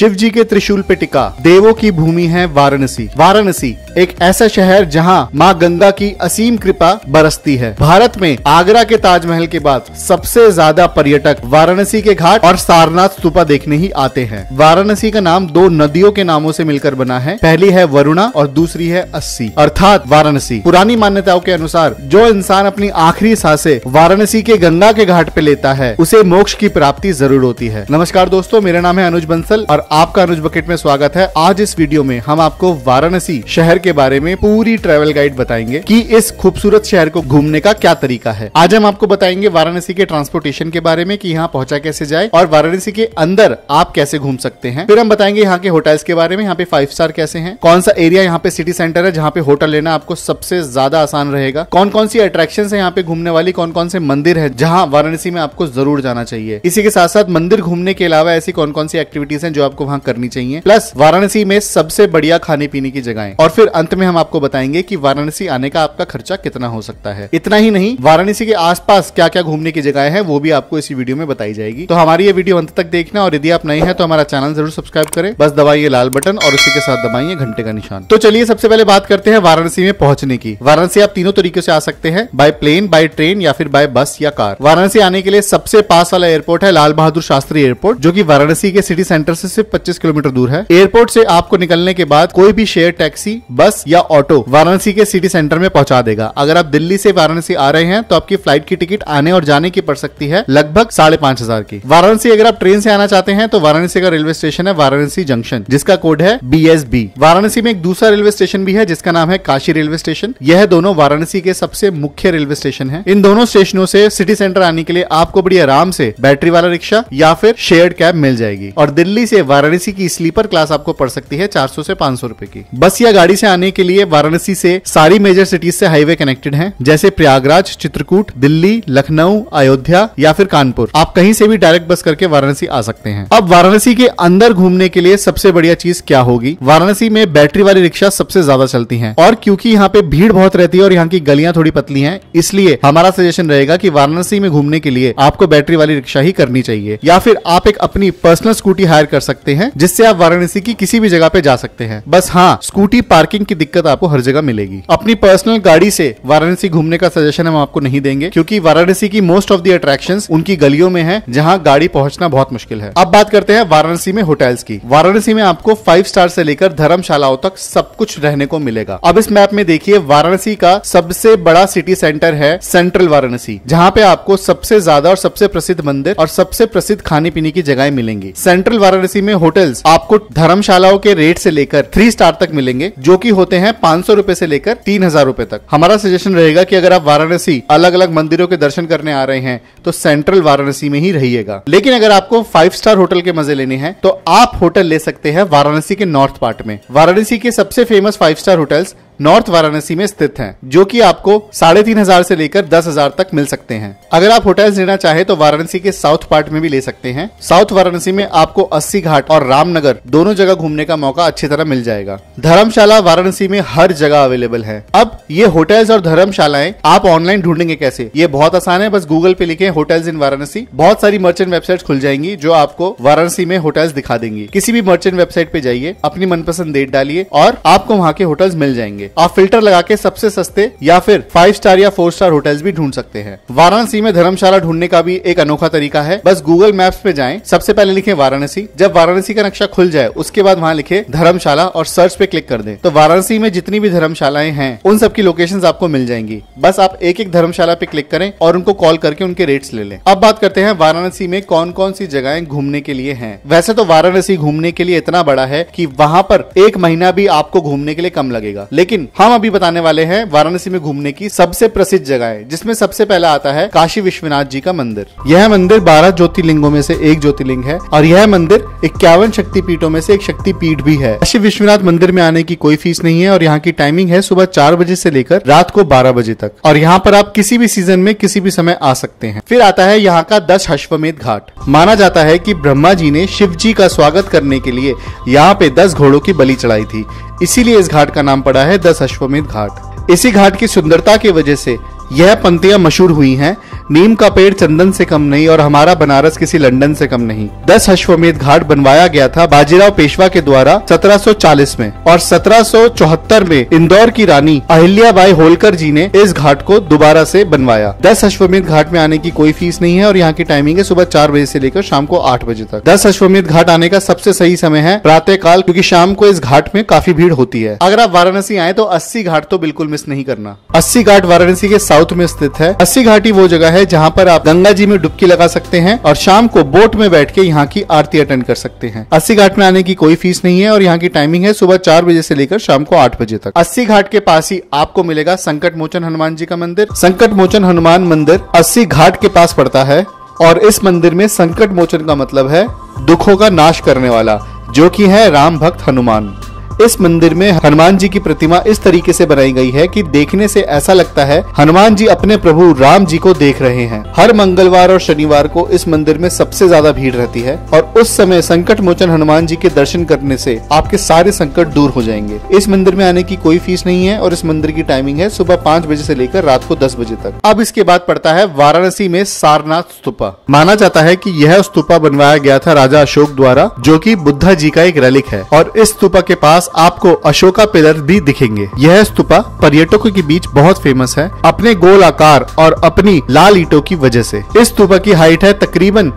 शिव जी के त्रिशूल पे टिका देवों की भूमि है वाराणसी वाराणसी एक ऐसा शहर जहां मां गंगा की असीम कृपा बरसती है भारत में आगरा के ताजमहल के बाद सबसे ज्यादा पर्यटक वाराणसी के घाट और सारनाथ स्तूपा देखने ही आते हैं वाराणसी का नाम दो नदियों के नामों से मिलकर बना है पहली है वरुणा और दूसरी है अस्सी अर्थात वाराणसी पुरानी मान्यताओं के अनुसार जो इंसान अपनी आखिरी सांसें वाराणसी के गंगा के घाट पे लेता है उसे मोक्ष की प्राप्ति जरूर होती है नमस्कार दोस्तों मेरा नाम है अनुज बंसल और आपका अनुज बकेट में स्वागत है आज इस वीडियो में हम आपको वाराणसी शहर के बारे में पूरी ट्रेवल गाइड बताएंगे कि इस खूबसूरत शहर को घूमने का क्या तरीका है आज हम आपको बताएंगे वाराणसी के ट्रांसपोर्टेशन के बारे में कि यहाँ पहुंचा कैसे जाए और वाराणसी के अंदर आप कैसे घूम सकते हैं फिर हम बताएंगे यहाँ के होटल्स के बारे में यहाँ पे फाइव स्टार कैसे है कौन सा एरिया यहाँ पे सिटी सेंटर है जहाँ पे होटल लेना आपको सबसे ज्यादा आसान रहेगा कौन कौन सी अट्रैक्शन है यहाँ पे घूमने वाली कौन कौन से मंदिर है जहाँ वाराणसी में आपको जरूर जाना चाहिए इसी के साथ साथ मंदिर घूमने के अलावा ऐसी कौन कौन सी एक्टिविटीज है जो आपको आपको वहाँ करनी चाहिए प्लस वाराणसी में सबसे बढ़िया खाने पीने की जगह और फिर अंत में हम आपको बताएंगे की वाराणसी आने का आपका खर्चा कितना हो सकता है इतना ही नहीं वाराणसी के आसपास क्या क्या घूमने की जगह है वो भी आपको इसी वीडियो में बताई जाएगी तो हमारी ये वीडियो अंत तक देखना और यदि आप नए हैं तो हमारा चैनल जरूर सब्सक्राइब करें बस दबाइए लाल बटन और उसी के साथ दबाइए घंटे का निशान तो चलिए सबसे पहले बात करते हैं वाराणसी में पहुंचने की वाराणसी आप तीनों तरीके से आ सकते हैं बाय प्लेन बाय ट्रेन या फिर बाय बस या कार वाराणसी आने के लिए सबसे पास वाला एयरपोर्ट है लाल बहादुर शास्त्री एयरपोर्ट जो की वाराणसी के सिटी सेंटर से सिर्फ पच्चीस किलोमीटर दूर है एयरपोर्ट से आपको निकलने के बाद कोई भी शेयर टैक्सी बस या ऑटो वाराणसी के सिटी सेंटर में पहुंचा देगा अगर आप दिल्ली से वाराणसी आ रहे हैं तो आपकी फ्लाइट की टिकट आने और जाने की पड़ सकती है लगभग साढ़े पांच हजार की वाराणसी अगर आप ट्रेन से आना चाहते हैं तो वाराणसी का रेलवे स्टेशन है वाराणसी जंक्शन जिसका कोड है बी एस बी वाराणसी में एक दूसरा रेलवे स्टेशन भी है जिसका नाम है काशी रेलवे स्टेशन यह दोनों वाराणसी के सबसे मुख्य रेलवे स्टेशन है इन दोनों स्टेशनों से सिटी सेंटर आने के लिए आपको बड़ी आराम से बैटरी वाला रिक्शा या फिर शेयर कैब मिल जाएगी और दिल्ली से वाराणसी की स्लीपर क्लास आपको पड़ सकती है 400 से 500 रुपए की बस या गाड़ी से आने के लिए वाराणसी से सारी मेजर सिटीज से हाईवे कनेक्टेड है जैसे प्रयागराज चित्रकूट दिल्ली लखनऊ अयोध्या या फिर कानपुर आप कहीं से भी डायरेक्ट बस करके वाराणसी आ सकते हैं अब वाराणसी के अंदर घूमने के लिए सबसे बढ़िया चीज क्या होगी वाराणसी में बैटरी वाली रिक्शा सबसे ज्यादा चलती है और क्यूँकी यहाँ पे भीड़ बहुत रहती है और यहाँ की गलियां थोड़ी पतली है इसलिए हमारा सजेशन रहेगा की वाराणसी में घूमने के लिए आपको बैटरी वाली रिक्शा ही करनी चाहिए या फिर आप एक अपनी पर्सनल स्कूटी हायर कर सकते सकते हैं जिससे आप वाराणसी की किसी भी जगह पे जा सकते हैं बस हाँ स्कूटी पार्किंग की दिक्कत आपको हर जगह मिलेगी अपनी पर्सनल गाड़ी से वाराणसी घूमने का सजेशन हम आपको नहीं देंगे क्योंकि वाराणसी की मोस्ट ऑफ दी अट्रैक्शन उनकी गलियों में है जहाँ गाड़ी पहुँचना बहुत मुश्किल है अब बात करते हैं वाराणसी में होटल्स की वाराणसी में आपको फाइव स्टार से लेकर धर्मशालाओं तक सब कुछ रहने को मिलेगा अब इस मैप में देखिए वाराणसी का सबसे बड़ा सिटी सेंटर है सेंट्रल वाराणसी जहाँ पे आपको सबसे ज्यादा और सबसे प्रसिद्ध मंदिर और सबसे प्रसिद्ध खाने पीने की जगह मिलेंगी सेंट्रल वाराणसी में में होटल आपको धर्मशालाओं के रेट से लेकर थ्री स्टार तक मिलेंगे जो की होते हैं पाँच सौ रूपए ऐसी लेकर तीन हजार रूपए तक हमारा सजेशन रहेगा की अगर आप वाराणसी अलग अलग मंदिरों के दर्शन करने आ रहे हैं तो सेंट्रल वाराणसी में ही रहिएगा लेकिन अगर आपको फाइव स्टार होटल के मजे लेने हैं तो आप होटल ले सकते हैं वाराणसी के नॉर्थ पार्ट में वाराणसी के सबसे famous five star hotels north Varanasi में स्थित हैं जो कि आपको साढ़े तीन हजार ऐसी लेकर दस हजार तक मिल सकते हैं अगर आप होटल्स लेना चाहे तो वाराणसी के साउथ पार्ट में भी ले सकते हैं साउथ वाराणसी में आपको अस्सी घाट घाट और रामनगर दोनों जगह घूमने का मौका अच्छी तरह मिल जाएगा धर्मशाला वाराणसी में हर जगह अवेलेबल है अब ये होटल्स और धर्मशालाएं आप ऑनलाइन ढूंढेंगे कैसे ये बहुत आसान है बस गूगल पे लिखे होटल्स इन वाराणसी बहुत सारी मर्चेंट वेबसाइट खुल जाएंगी जो आपको वाराणसी में होटल्स दिखा देंगी किसी भी मर्चेंट वेबसाइट पे जाइए अपनी मनपसंद डेट डालिए और आपको वहाँ के होटल्स मिल जाएंगे आप फिल्टर लगा के सबसे सस्ते या फिर फाइव स्टार या फोर स्टार होटल्स भी ढूंढ सकते हैं वाराणसी में धर्मशाला ढूंढने का भी एक अनोखा तरीका है बस गूगल मैप्स पे जाए सबसे पहले लिखे वाराणसी जब वाराणसी वाराणसी का नक्शा खुल जाए उसके बाद वहाँ लिखे धर्मशाला और सर्च पे क्लिक कर दे तो वाराणसी में जितनी भी धर्मशालाएं हैं उन सबकी लोकेशन आपको मिल जाएंगी बस आप एक एक धर्मशाला पे क्लिक करें और उनको कॉल करके उनके रेट्स ले लें अब बात करते हैं वाराणसी में कौन कौन सी जगह घूमने के लिए है वैसे तो वाराणसी घूमने के लिए इतना बड़ा है की वहाँ पर एक महीना भी आपको घूमने के लिए कम लगेगा लेकिन हम अभी बताने वाले हैं वाराणसी में घूमने की सबसे प्रसिद्ध जगह जिसमे जिसमें सबसे पहला आता है काशी विश्वनाथ जी का मंदिर यह मंदिर बारह ज्योतिर्लिंगों में से एक ज्योतिर्लिंग है और यह मंदिर इक्यावन शक्तिपीठों में से एक शक्तिपीठ भी है काशी विश्वनाथ मंदिर में आने की कोई फीस नहीं है और यहाँ की टाइमिंग है सुबह चार बजे से लेकर रात को बारह बजे तक और यहाँ पर आप किसी भी सीजन में किसी भी समय आ सकते हैं फिर आता है यहाँ का दस अश्वमेध घाट माना जाता है की ब्रह्मा जी ने शिव जी का स्वागत करने के लिए यहाँ पे दस घोड़ों की बलि चढ़ाई थी इसीलिए इस घाट का नाम पड़ा है दस अश्वमेध घाट इसी घाट की सुंदरता की वजह से यह पंक्तियां मशहूर हुई हैं नीम का पेड़ चंदन से कम नहीं और हमारा बनारस किसी लंदन से कम नहीं दस अश्वमेध घाट बनवाया गया था बाजीराव पेशवा के द्वारा 1740 में और 1774 में इंदौर की रानी अहिल्याबाई होलकर जी ने इस घाट को दोबारा से बनवाया दस अश्वमेध घाट में आने की कोई फीस नहीं है और यहाँ की टाइमिंग है सुबह चार बजे से लेकर शाम को आठ बजे तक दस अश्वमेध घाट आने का सबसे सही समय है प्रातः काल क्यूँकी शाम को इस घाट में काफी भीड़ होती है अगर आप वाराणसी आए तो अस्सी घाट तो बिल्कुल मिस नहीं करना अस्सी घाट वाराणसी के साउथ में स्थित है अस्सी घाट वो जगह है है जहाँ पर आप गंगा जी में डुबकी लगा सकते हैं और शाम को बोट में बैठ के यहाँ की आरती अटेंड कर सकते हैं अस्सी घाट में आने की कोई फीस नहीं है और यहाँ की टाइमिंग है सुबह चार बजे से लेकर शाम को आठ बजे तक अस्सी घाट के पास ही आपको मिलेगा संकट मोचन हनुमान जी का मंदिर संकट मोचन हनुमान मंदिर अस्सी घाट के पास पड़ता है और इस मंदिर में संकट मोचन का मतलब है दुखों का नाश करने वाला जो कि है राम भक्त हनुमान इस मंदिर में हनुमान जी की प्रतिमा इस तरीके से बनाई गई है कि देखने से ऐसा लगता है हनुमान जी अपने प्रभु राम जी को देख रहे हैं हर मंगलवार और शनिवार को इस मंदिर में सबसे ज्यादा भीड़ रहती है और उस समय संकट मोचन हनुमान जी के दर्शन करने से आपके सारे संकट दूर हो जाएंगे इस मंदिर में आने की कोई फीस नहीं है और इस मंदिर की टाइमिंग है सुबह पाँच बजे से लेकर रात को दस बजे तक अब इसके बाद पड़ता है वाराणसी में सारनाथ स्तूपा माना जाता है की यह स्तूपा बनवाया गया था राजा अशोक द्वारा जो की बुद्धा जी का एक रैलिक है और इस स्तूपा के पास आपको अशोका पिलर भी दिखेंगे यह स्तूपा पर्यटकों के बीच बहुत फेमस है अपने गोल आकार और अपनी लाल ईटों की वजह से। इस स्तूपा की हाइट है तकरीबन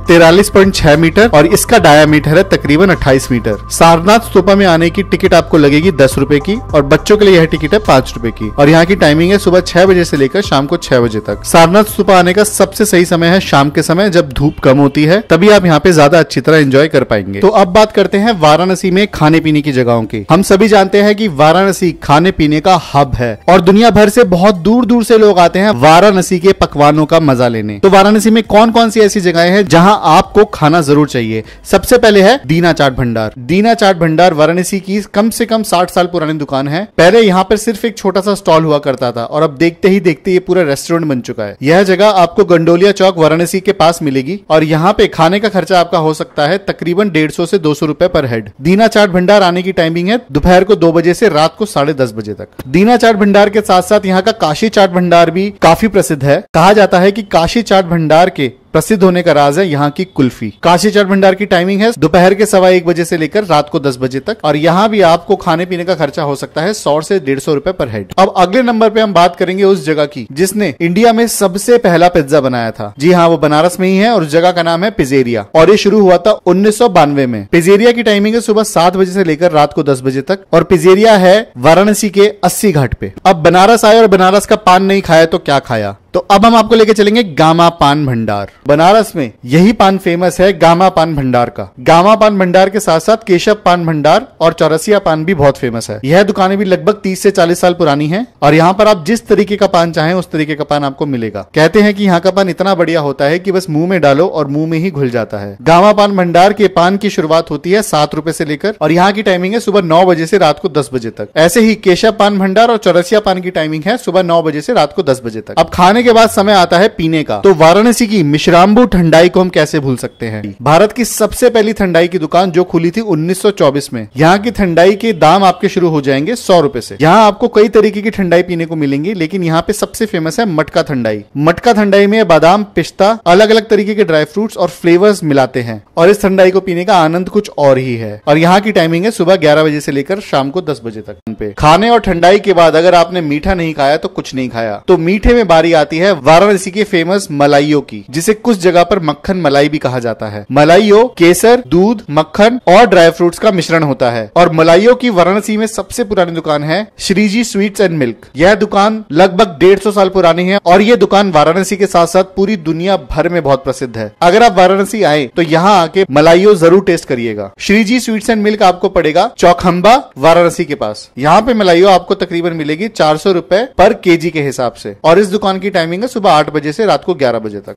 छह मीटर और इसका मीटर है तकरीबन अट्ठाईस मीटर सारनाथ स्तूपा में आने की टिकट आपको लगेगी दस रूपए की और बच्चों के लिए यह टिकट है पाँच रूपए की और यहाँ की टाइमिंग है सुबह छह बजे से लेकर शाम को छह बजे तक सारनाथ स्तूपा आने का सबसे सही समय है शाम के समय जब धूप कम होती है तभी आप यहाँ पे ज्यादा अच्छी तरह एंजॉय कर पाएंगे तो अब बात करते हैं वाराणसी में खाने पीने की जगहों की हम हम सभी जानते हैं कि वाराणसी खाने पीने का हब है और दुनिया भर से बहुत दूर दूर से लोग आते हैं वाराणसी के पकवानों का मजा लेने तो वाराणसी में कौन कौन सी ऐसी जगह है जहाँ आपको खाना जरूर चाहिए सबसे पहले है दीना चाट भंडार दीना चाट भंडार वाराणसी की कम से कम साठ साल पुरानी दुकान है पहले यहाँ पर सिर्फ एक छोटा सा स्टॉल हुआ करता था और अब देखते ही देखते ये पूरा रेस्टोरेंट बन चुका है यह जगह आपको गंडोलिया चौक वाराणसी के पास मिलेगी और यहाँ पे खाने का खर्चा आपका हो सकता है तकरीबन डेढ़ सौ से दो सौ रूपए पर हेड दीना चाट भंडार आने की टाइमिंग है दोपहर को दो बजे से रात को साढ़े दस बजे तक दीना चाट भंडार के साथ साथ यहाँ का काशी चाट भंडार भी काफी प्रसिद्ध है कहा जाता है कि काशी चाट भंडार के प्रसिद्ध होने का राज है यहाँ की कुल्फी काशी चर भंडार की टाइमिंग है दोपहर के सवा एक बजे से लेकर रात को दस बजे तक और यहाँ भी आपको खाने पीने का खर्चा हो सकता है सौ से डेढ़ सौ रूपए पर हेड अब अगले नंबर पे हम बात करेंगे उस जगह की जिसने इंडिया में सबसे पहला पिज्जा बनाया था जी हाँ वो बनारस में ही है और उस जगह का नाम है पिजेरिया और ये शुरू हुआ था उन्नीस में पिजेरिया की टाइमिंग है सुबह सात बजे से लेकर रात को दस बजे तक और पिजेरिया है वाराणसी के अस्सी घाट पे अब बनारस आए और बनारस का पान नहीं खाया तो क्या खाया तो अब हम आपको लेके चलेंगे गामा पान भंडार बनारस में यही पान फेमस है गामा पान भंडार का गामा पान भंडार के साथ साथ केशव पान भंडार और चौरसिया पान भी बहुत फेमस है यह दुकानें भी लगभग 30 से 40 साल पुरानी है और यहाँ पर आप जिस तरीके का पान चाहें उस तरीके का पान आपको मिलेगा कहते हैं कि यहाँ का पान इतना बढ़िया होता है की बस मुंह में डालो और मुंह में ही घुल जाता है गामा पान भंडार के पान की शुरुआत होती है सात रूपए से लेकर और यहाँ की टाइमिंग है सुबह नौ बजे से रात को दस बजे तक ऐसे ही केशव पान भंडार और चौरसिया पान की टाइमिंग है सुबह नौ बजे से रात को दस बजे तक अब खाने के बाद समय आता है पीने का तो वाराणसी की मिश्राम्बू ठंडाई को हम कैसे भूल सकते हैं भारत की सबसे पहली ठंडाई की दुकान जो खुली थी 1924 में यहाँ की ठंडाई के दाम आपके शुरू हो जाएंगे सौ रूपए से यहाँ आपको कई तरीके की ठंडाई पीने को मिलेंगी लेकिन यहाँ पे सबसे फेमस है मटका ठंडाई मटका ठंडाई में बादाम पिस्ता अलग अलग तरीके के ड्राई फ्रूट्स और फ्लेवर्स मिलाते हैं और इस ठंडाई को पीने का आनंद कुछ और ही है और यहाँ की टाइमिंग है सुबह ग्यारह बजे से लेकर शाम को दस बजे तक पे खाने और ठंडाई के बाद अगर आपने मीठा नहीं खाया तो कुछ नहीं खाया तो मीठे में बारी आती जाती है वाराणसी के फेमस मलाइयों की जिसे कुछ जगह पर मक्खन मलाई भी कहा जाता है मलाइयों केसर दूध मक्खन और ड्राई फ्रूट्स का मिश्रण होता है और मलाइयों की वाराणसी में सबसे पुरानी दुकान है श्रीजी स्वीट्स एंड मिल्क यह दुकान लगभग डेढ़ सौ साल पुरानी है और ये दुकान वाराणसी के साथ साथ पूरी दुनिया भर में बहुत प्रसिद्ध है अगर आप वाराणसी आए तो यहाँ आके मलाइयों जरूर टेस्ट करिएगा श्री स्वीट्स एंड मिल्क आपको पड़ेगा चौखम्बा वाराणसी के पास यहाँ पे मलाइयों आपको तकरीबन मिलेगी चार सौ रूपए पर केजी के हिसाब से और इस दुकान की टाइम टाइमिंग है सुबह आठ बजे से रात को ग्यारह बजे तक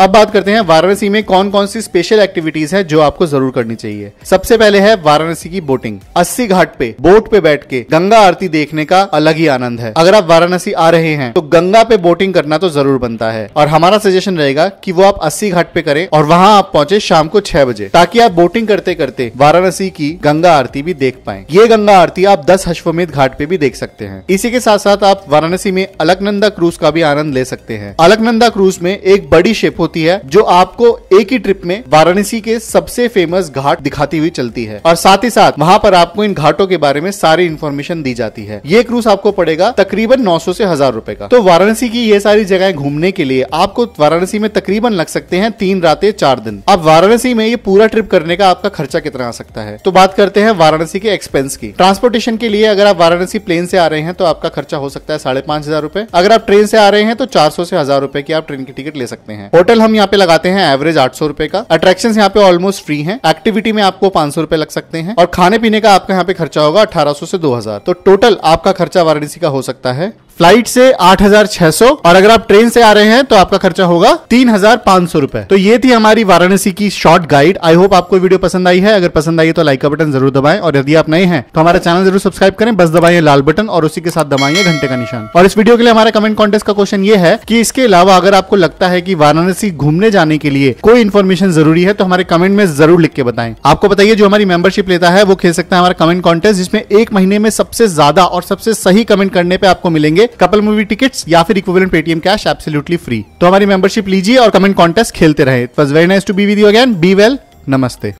अब बात करते हैं वाराणसी में कौन कौन सी स्पेशल एक्टिविटीज है जो आपको जरूर करनी चाहिए सबसे पहले है वाराणसी की बोटिंग अस्सी घाट पे बोट पे बैठ के गंगा आरती देखने का अलग ही आनंद है अगर आप वाराणसी आ रहे हैं तो गंगा पे बोटिंग करना तो जरूर बनता है और हमारा सजेशन रहेगा की वो आप अस्सी घाट पे करें और वहाँ आप पहुंचे शाम को छह बजे ताकि आप बोटिंग करते करते वाराणसी की गंगा आरती भी देख पाए ये गंगा आरती आप दस अश्वमेध घाट पे भी देख सकते हैं इसी के साथ साथ आप वाराणसी में अलकनंदा क्रूज का भी आनंद ले सकते हैं अलकनंदा क्रूज में एक बड़ी शेप होती है जो आपको एक ही ट्रिप में वाराणसी के सबसे फेमस घाट दिखाती हुई चलती है और साथ ही साथ वहाँ पर आपको इन घाटों के बारे में सारी इन्फॉर्मेशन दी जाती है ये क्रूज आपको पड़ेगा तकरीबन नौ से हजार रूपए का तो वाराणसी की ये सारी जगह घूमने के लिए आपको वाराणसी में तकरीबन लग सकते हैं तीन रातें चार दिन अब वाराणसी में ये पूरा ट्रिप करने का आपका खर्चा कितना आ सकता है तो बात करते हैं वाराणसी के एक्सपेंस की ट्रांसपोर्टेशन के लिए अगर आप वाराणसी प्लेन से आ रहे हैं तो आपका खर्चा हो सकता है साढ़े पांच हजार रूपए अगर आप ट्रेन से आ रहे हैं तो चार सौ से हजार रूपए की आप ट्रेन की टिकट ले सकते हैं होटल टोटल हम यहाँ पे लगाते हैं एवरेज आठ सौ रुपए का अट्रैक्शन यहाँ पे ऑलमोस्ट फ्री है एक्टिविटी में आपको पांच सौ रुपए लग सकते हैं और खाने पीने का आपका यहाँ पे खर्चा होगा अठारह सौ से दो हजार तो टोटल आपका खर्चा वाराणसी का हो सकता है फ्लाइट से 8600 और अगर आप ट्रेन से आ रहे हैं तो आपका खर्चा होगा तीन हजार पांच सौ रुपए तो ये थी हमारी वाराणसी की शॉर्ट गाइड आई होप आपको वीडियो पसंद आई है अगर पसंद आई है तो लाइक का बटन जरूर दबाएं और यदि आप नए हैं तो हमारा चैनल जरूर सब्सक्राइब करें बस दबाइए लाल बटन और उसी के साथ दबाइए घंटे का निशान और इस वीडियो के लिए हमारा कमेंट कॉन्टेस्ट का क्वेश्चन ये है कि इसके अलावा अगर आपको लगता है कि वाराणसी घूमने जाने के लिए कोई इन्फॉर्मेशन जरूरी है तो हमारे कमेंट में जरूर लिख के बताएं आपको बताइए जो हमारी मेंबरशिप लेता है वो खेल सकता है हमारा कमेंट कॉन्टेस्ट जिसमें एक महीने में सबसे ज्यादा और सबसे सही कमेंट करने पे आपको मिलेंगे कपल मूवी टिकट्स या फिर equivalent Paytm cash absolutely free तो हमारी मेंबरशिप लीजिए और कमेंट कॉन्टेस्ट खेलते रहे it was very nice to be with you again be well नमस्ते